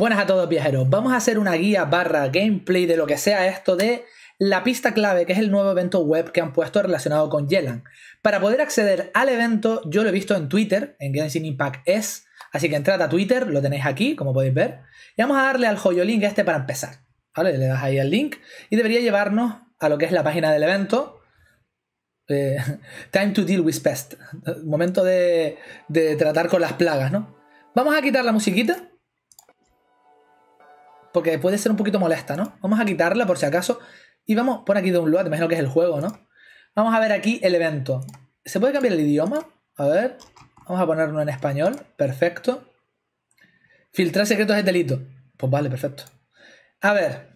Buenas a todos viajeros, vamos a hacer una guía barra gameplay de lo que sea esto de la pista clave, que es el nuevo evento web que han puesto relacionado con Yelan. Para poder acceder al evento, yo lo he visto en Twitter, en Genshin Impact S, así que entrad a Twitter, lo tenéis aquí, como podéis ver, y vamos a darle al joyolink este para empezar, ¿vale? Le das ahí al link y debería llevarnos a lo que es la página del evento. Eh, time to deal with pest, momento de tratar con las plagas, ¿no? Vamos a quitar la musiquita porque puede ser un poquito molesta, ¿no? Vamos a quitarla por si acaso. Y vamos, poner aquí de un Te imagino que es el juego, ¿no? Vamos a ver aquí el evento. ¿Se puede cambiar el idioma? A ver, vamos a ponerlo en español. Perfecto. Filtrar secretos de delito. Pues vale, perfecto. A ver.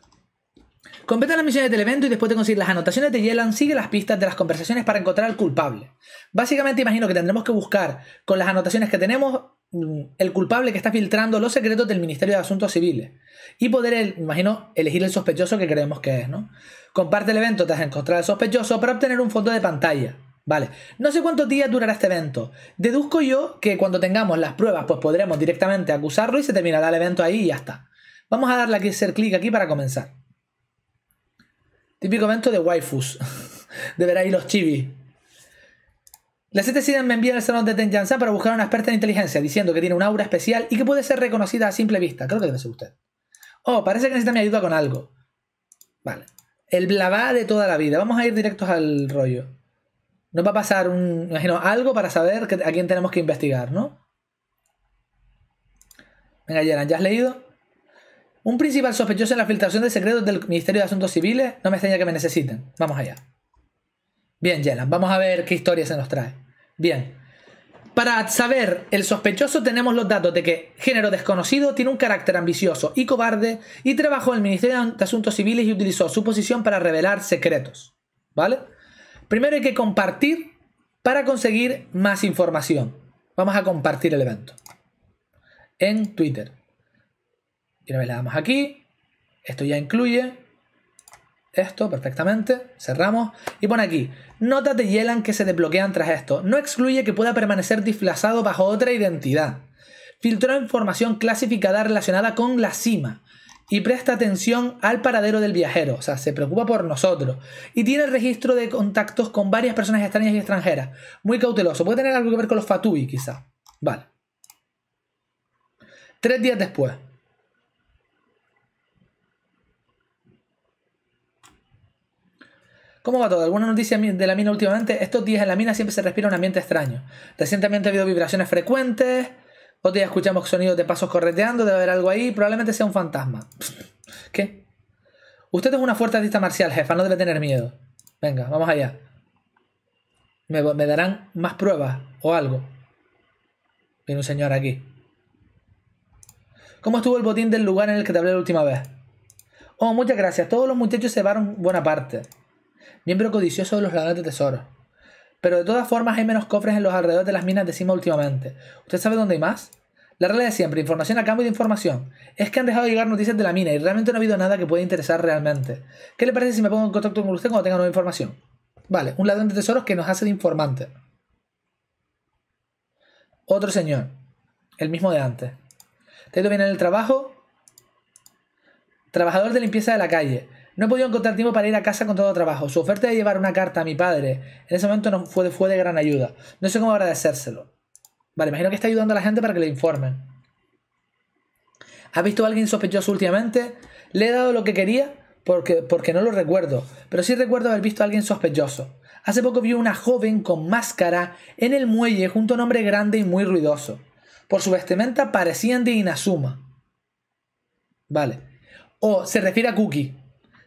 Completa las misiones del evento y después de conseguir las anotaciones de Yelan, sigue las pistas de las conversaciones para encontrar al culpable. Básicamente imagino que tendremos que buscar con las anotaciones que tenemos el culpable que está filtrando los secretos del Ministerio de Asuntos Civiles y poder, imagino, elegir el sospechoso que creemos que es, ¿no? Comparte el evento tras encontrar al sospechoso para obtener un fondo de pantalla. Vale, no sé cuántos días durará este evento. Deduzco yo que cuando tengamos las pruebas, pues podremos directamente acusarlo y se terminará el evento ahí y ya está. Vamos a darle aquí, hacer clic aquí para comenzar. Típico evento de waifus. de ver los chivis. La CTC me envía al salón de Tenjansan para buscar una experta en inteligencia, diciendo que tiene un aura especial y que puede ser reconocida a simple vista. Creo que debe ser usted. Oh, parece que necesita mi ayuda con algo. Vale. El blabá de toda la vida. Vamos a ir directos al rollo. Nos va a pasar un, imagino, algo para saber a quién tenemos que investigar, ¿no? Venga, Yeran, ¿ya has leído? Un principal sospechoso en la filtración de secretos del Ministerio de Asuntos Civiles. No me extraña que me necesiten. Vamos allá. Bien, Yelan, vamos a ver qué historia se nos trae. Bien. Para saber el sospechoso tenemos los datos de que género desconocido tiene un carácter ambicioso y cobarde y trabajó en el Ministerio de Asuntos Civiles y utilizó su posición para revelar secretos. ¿Vale? Primero hay que compartir para conseguir más información. Vamos a compartir el evento. En Twitter. Y una le damos aquí. Esto ya incluye esto perfectamente, cerramos y pone aquí, notas de Yelan que se desbloquean tras esto, no excluye que pueda permanecer disfrazado bajo otra identidad. Filtró información clasificada relacionada con la cima y presta atención al paradero del viajero, o sea, se preocupa por nosotros y tiene registro de contactos con varias personas extrañas y extranjeras, muy cauteloso, puede tener algo que ver con los Fatui quizá, vale. Tres días después, ¿Cómo va todo? ¿Alguna noticia de la mina últimamente? Estos días en la mina siempre se respira un ambiente extraño. Recientemente ha habido vibraciones frecuentes. o día escuchamos sonidos de pasos correteando. Debe haber algo ahí. Probablemente sea un fantasma. ¿Qué? Usted es una fuerte artista marcial, jefa. No debe tener miedo. Venga, vamos allá. Me, darán más pruebas o algo. Viene un señor aquí. ¿Cómo estuvo el botín del lugar en el que te hablé la última vez? Oh, muchas gracias. Todos los muchachos se llevaron buena parte miembro codicioso de los ladrones de tesoro. Pero de todas formas hay menos cofres en los alrededores de las minas de cima últimamente. ¿Usted sabe dónde hay más? La regla de siempre, información a cambio de información. Es que han dejado de llegar noticias de la mina y realmente no ha habido nada que pueda interesar realmente. ¿Qué le parece si me pongo en contacto con usted cuando tenga nueva información? Vale, un ladrón de tesoros que nos hace de informante. Otro señor. El mismo de antes. Te ha ido bien en el trabajo. Trabajador de limpieza de la calle. No he podido encontrar tiempo para ir a casa con todo el trabajo. Su oferta de llevar una carta a mi padre en ese momento no fue, fue de gran ayuda. No sé cómo agradecérselo. Vale, imagino que está ayudando a la gente para que le informen. ¿Ha visto a alguien sospechoso últimamente? Le he dado lo que quería porque, porque no lo recuerdo, pero sí recuerdo haber visto a alguien sospechoso. Hace poco vi una joven con máscara en el muelle junto a un hombre grande y muy ruidoso. Por su vestimenta parecían de Inazuma. Vale. O se refiere a Cookie.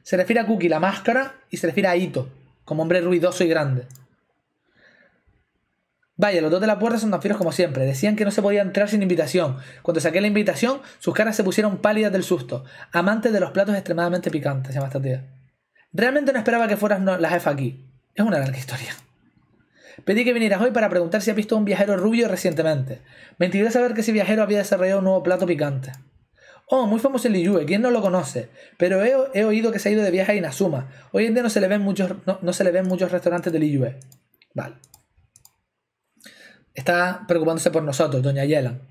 Se refiere a Cookie, la máscara, y se refiere a Ito, como hombre ruidoso y grande. Vaya, los dos de la puerta son tan fieros como siempre. Decían que no se podía entrar sin invitación. Cuando saqué la invitación, sus caras se pusieron pálidas del susto. Amante de los platos extremadamente picantes, se llama esta tía. Realmente no esperaba que fueras la jefa aquí. Es una larga historia. Pedí que vinieras hoy para preguntar si has visto a un viajero rubio recientemente. Me intrigó saber que ese viajero había desarrollado un nuevo plato picante. Oh, muy famoso el Iyue, ¿quién no lo conoce? Pero he, oído que se ha ido de viaje a Inazuma. Hoy en día no se le ven muchos, no, se le ven muchos restaurantes del Iyue. Vale. Está preocupándose por nosotros, doña Yelan.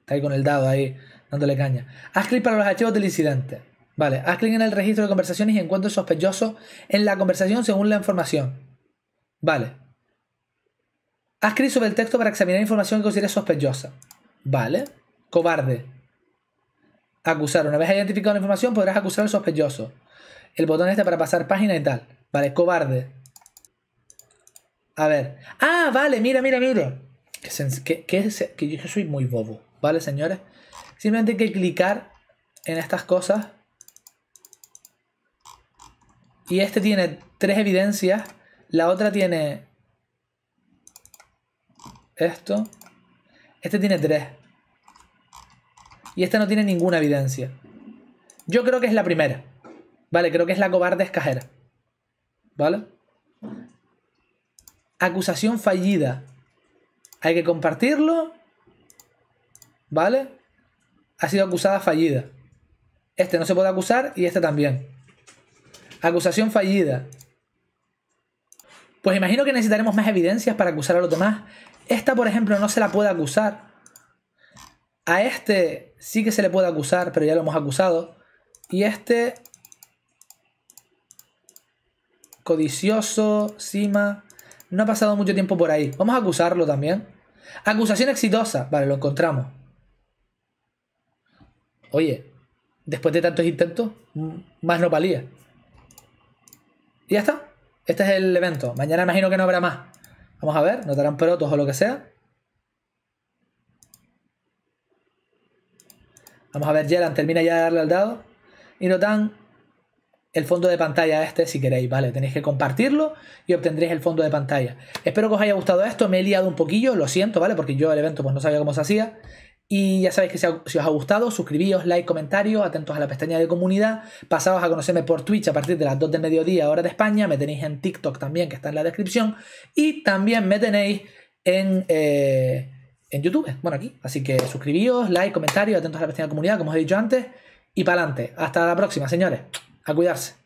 Está ahí con el dado ahí, dándole caña. Haz clic para los archivos del incidente. Vale, haz clic en el registro de conversaciones y encuentro sospechoso en la conversación según la información. Vale. Haz clic sobre el texto para examinar información que consideres sospechosa. Vale. Cobarde acusar. Una vez identificado la información, podrás acusar al sospechoso. El botón este para pasar página y tal. Vale, cobarde. A ver. Ah, vale, mira, mira, mira. Que, que yo soy muy bobo, ¿vale, señores? Simplemente hay que clicar en estas cosas. Y este tiene tres evidencias. La otra tiene... Esto. Este tiene tres. Y esta no tiene ninguna evidencia. Yo creo que es la primera. Vale, creo que es la cobarde escajera. ¿Vale? Acusación fallida. Hay que compartirlo. ¿Vale? Ha sido acusada fallida. Este no se puede acusar y este también. Acusación fallida. Pues imagino que necesitaremos más evidencias para acusar a los demás. Esta, por ejemplo, no se la puede acusar. A este sí que se le puede acusar, pero ya lo hemos acusado. Y este... Codicioso, Sima... No ha pasado mucho tiempo por ahí. Vamos a acusarlo también. Acusación exitosa. Vale, lo encontramos. Oye, después de tantos intentos, más no valía. Y ya está. Este es el evento. Mañana imagino que no habrá más. Vamos a ver, notarán protos o lo que sea. Vamos a ver, Jelan, termina ya de darle al dado. Y notan el fondo de pantalla este si queréis, ¿vale? Tenéis que compartirlo y obtendréis el fondo de pantalla. Espero que os haya gustado esto, me he liado un poquillo, lo siento, ¿vale? Porque yo el evento pues no sabía cómo se hacía. Y ya sabéis que si os ha gustado, suscribíos, like, comentarios, atentos a la pestaña de comunidad. Pasados a conocerme por Twitch a partir de las 2 de mediodía, hora de España. Me tenéis en TikTok también, que está en la descripción. Y también me tenéis en... Eh, en YouTube, bueno, aquí. Así que suscribíos, like, comentarios, atentos a la pestaña comunidad, como os he dicho antes, y para adelante. Hasta la próxima, señores. A cuidarse.